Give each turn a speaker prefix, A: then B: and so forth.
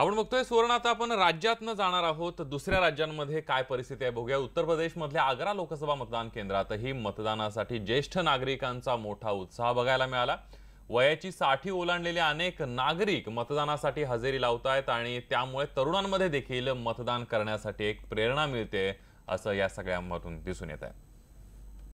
A: आपण बघतोय सुवर्ण आता आपण राज्यातनं जाणार आहोत दुसऱ्या राज्यांमध्ये काय परिस्थिती आहे बघूया उत्तर प्रदेशमधल्या आग्रा लोकसभा मतदान केंद्रातही मतदानासाठी ज्येष्ठ नागरिकांचा मोठा उत्साह बघायला मिळाला वयाची साठी ओलांडलेले अनेक नागरिक मतदानासाठी हजेरी लावतायत आणि त्यामुळे तरुणांमध्ये देखील मतदान करण्यासाठी एक प्रेरणा मिळते असं या सगळ्यांमधून दिसून येत आहे